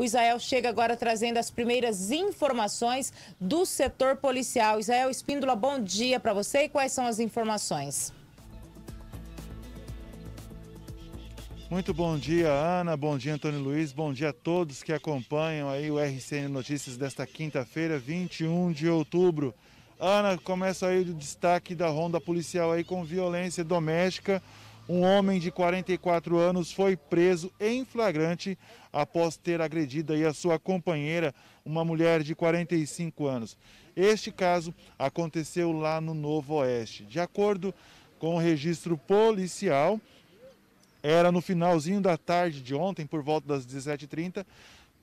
O Israel chega agora trazendo as primeiras informações do setor policial. Israel Espíndola, bom dia para você e quais são as informações? Muito bom dia, Ana. Bom dia, Antônio Luiz. Bom dia a todos que acompanham aí o RCN Notícias desta quinta-feira, 21 de outubro. Ana, começa aí o destaque da ronda policial aí com violência doméstica. Um homem de 44 anos foi preso em flagrante após ter agredido a sua companheira, uma mulher de 45 anos. Este caso aconteceu lá no Novo Oeste. De acordo com o registro policial, era no finalzinho da tarde de ontem, por volta das 17h30,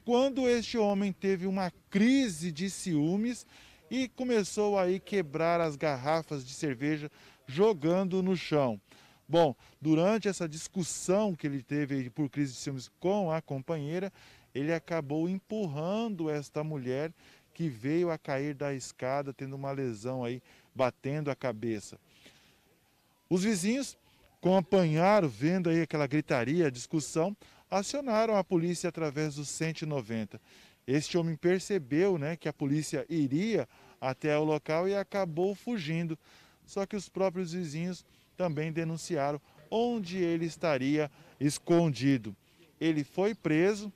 quando este homem teve uma crise de ciúmes e começou aí quebrar as garrafas de cerveja jogando no chão. Bom, durante essa discussão que ele teve por crise de ciúmes com a companheira, ele acabou empurrando esta mulher que veio a cair da escada, tendo uma lesão aí, batendo a cabeça. Os vizinhos acompanharam, vendo aí aquela gritaria, discussão, acionaram a polícia através do 190. Este homem percebeu né, que a polícia iria até o local e acabou fugindo. Só que os próprios vizinhos também denunciaram onde ele estaria escondido. Ele foi preso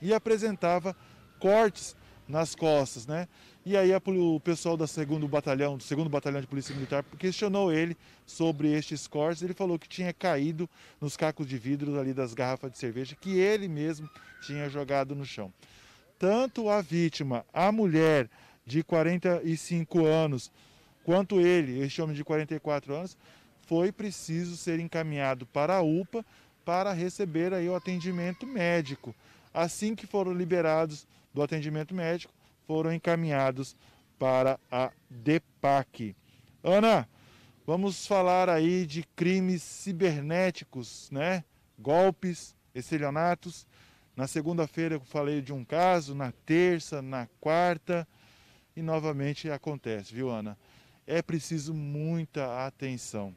e apresentava cortes nas costas, né? E aí o pessoal da segundo batalhão, do segundo batalhão de polícia militar, questionou ele sobre estes cortes. Ele falou que tinha caído nos cacos de vidro ali das garrafas de cerveja que ele mesmo tinha jogado no chão. Tanto a vítima, a mulher de 45 anos, quanto ele, este homem de 44 anos, foi preciso ser encaminhado para a UPA para receber aí o atendimento médico. Assim que foram liberados do atendimento médico, foram encaminhados para a DEPAC. Ana, vamos falar aí de crimes cibernéticos, né? Golpes, estelionatos. Na segunda-feira eu falei de um caso, na terça, na quarta e novamente acontece, viu, Ana? É preciso muita atenção.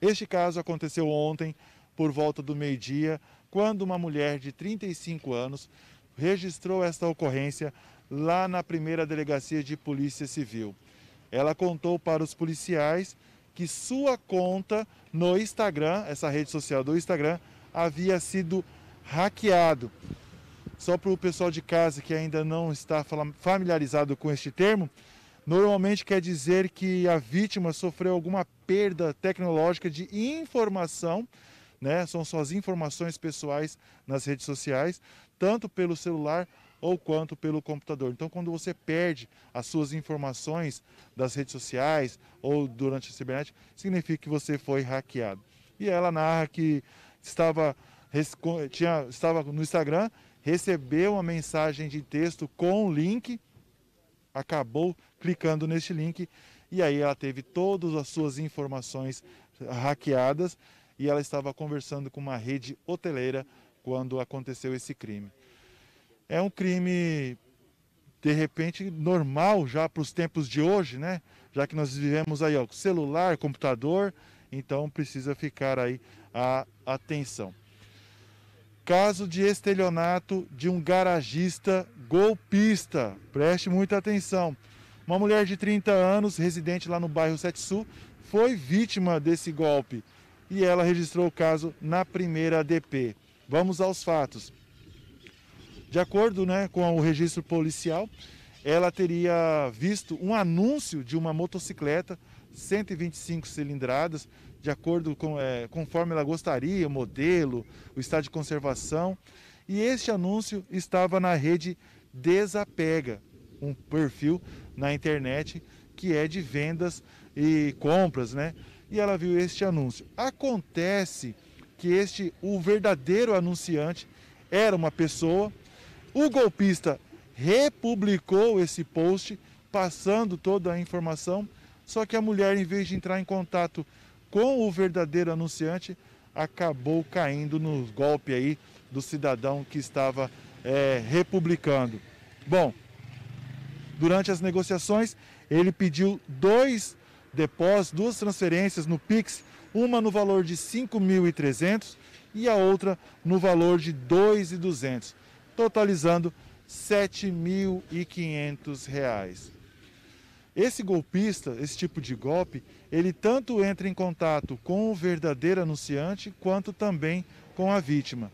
Este caso aconteceu ontem, por volta do meio-dia, quando uma mulher de 35 anos registrou esta ocorrência lá na primeira delegacia de Polícia Civil. Ela contou para os policiais que sua conta no Instagram, essa rede social do Instagram, havia sido hackeado. Só para o pessoal de casa que ainda não está familiarizado com este termo, normalmente quer dizer que a vítima sofreu alguma perda tecnológica de informação, né? São suas informações pessoais nas redes sociais, tanto pelo celular ou quanto pelo computador. Então, quando você perde as suas informações das redes sociais ou durante a cibernética, significa que você foi hackeado. E ela narra que estava, tinha, estava no Instagram, recebeu uma mensagem de texto com o link acabou clicando neste link e aí ela teve todas as suas informações hackeadas e ela estava conversando com uma rede hoteleira quando aconteceu esse crime. É um crime de repente normal já para os tempos de hoje, né? Já que nós vivemos aí ó, celular, computador, então precisa ficar aí a atenção caso de estelionato de um garagista golpista. Preste muita atenção. Uma mulher de 30 anos, residente lá no bairro Sete Sul, foi vítima desse golpe e ela registrou o caso na primeira DP. Vamos aos fatos. De acordo né, com o registro policial, ela teria visto um anúncio de uma motocicleta 125 cilindradas de acordo com é, conforme ela gostaria, o modelo, o estado de conservação. E este anúncio estava na rede Desapega, um perfil na internet que é de vendas e compras, né? E ela viu este anúncio. Acontece que este o verdadeiro anunciante era uma pessoa. O golpista republicou esse post passando toda a informação, só que a mulher em vez de entrar em contato com o verdadeiro anunciante, acabou caindo no golpe aí do cidadão que estava é, republicando. Bom, durante as negociações, ele pediu dois depósitos, duas transferências no Pix, uma no valor de 5.300 e a outra no valor de 2.200, totalizando R$ 7.500. Esse golpista, esse tipo de golpe, ele tanto entra em contato com o verdadeiro anunciante quanto também com a vítima.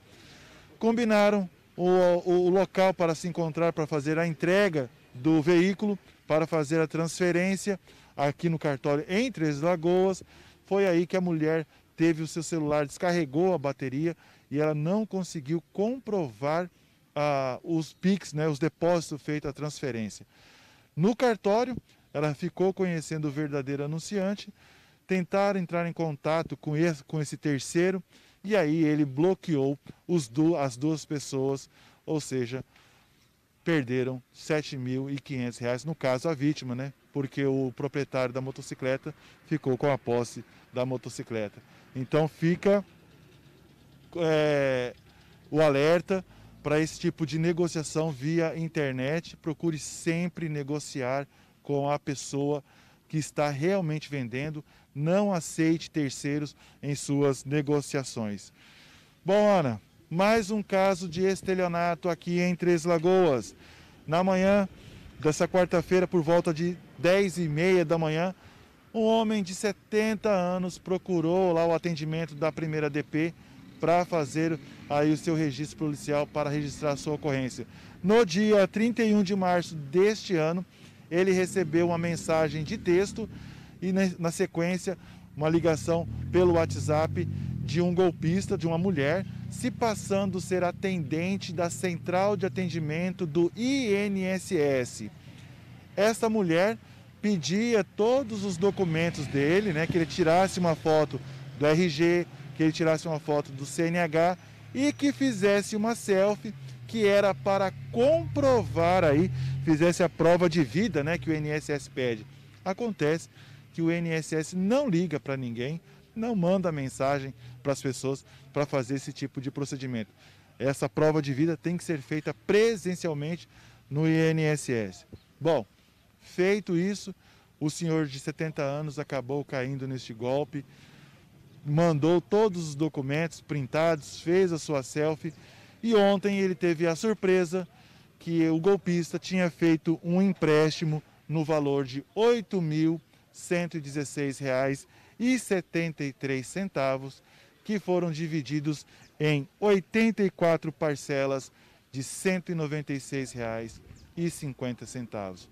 Combinaram o, o local para se encontrar para fazer a entrega do veículo, para fazer a transferência aqui no cartório em Três Lagoas. Foi aí que a mulher teve o seu celular, descarregou a bateria e ela não conseguiu comprovar ah, os pics, né, os depósitos feitos à transferência. No cartório, ela ficou conhecendo o verdadeiro anunciante, tentaram entrar em contato com esse, com esse terceiro e aí ele bloqueou do, as duas pessoas, ou seja, perderam R$ 7.500, no caso a vítima, né? Porque o proprietário da motocicleta ficou com a posse da motocicleta. Então fica é, o alerta para esse tipo de negociação via internet. Procure sempre negociar com a pessoa que está realmente vendendo. Não aceite terceiros em suas negociações. Bom, Ana, mais um caso de estelionato aqui em Três Lagoas. Na manhã dessa quarta-feira, por volta de 10 e meia da manhã, um homem de 70 anos procurou lá o atendimento da primeira DP para fazer aí o seu registro policial para registrar sua ocorrência. No dia 31 de março deste ano, ele recebeu uma mensagem de texto e, na sequência, uma ligação pelo WhatsApp de um golpista, de uma mulher, se passando ser atendente da central de atendimento do INSS. Essa mulher pedia todos os documentos dele, né, que ele tirasse uma foto do RG, que ele tirasse uma foto do CNH e que fizesse uma selfie que era para comprovar aí, fizesse a prova de vida, né, que o INSS pede. Acontece que o INSS não liga para ninguém, não manda mensagem para as pessoas para fazer esse tipo de procedimento. Essa prova de vida tem que ser feita presencialmente no INSS. Bom, feito isso, o senhor de 70 anos acabou caindo neste golpe, mandou todos os documentos printados, fez a sua selfie e ontem ele teve a surpresa que o golpista tinha feito um empréstimo no valor de R$ 8.116,73, que foram divididos em 84 parcelas de R$ 196,50.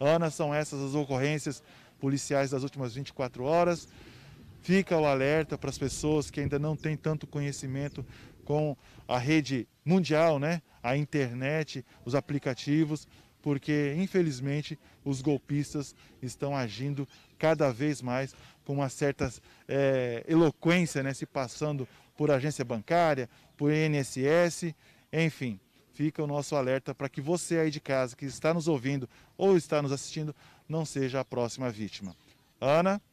Ana, são essas as ocorrências policiais das últimas 24 horas. Fica o alerta para as pessoas que ainda não têm tanto conhecimento com a rede mundial, né? a internet, os aplicativos, porque infelizmente os golpistas estão agindo cada vez mais com uma certa é, eloquência, né? se passando por agência bancária, por INSS, enfim. Fica o nosso alerta para que você aí de casa que está nos ouvindo ou está nos assistindo não seja a próxima vítima. Ana?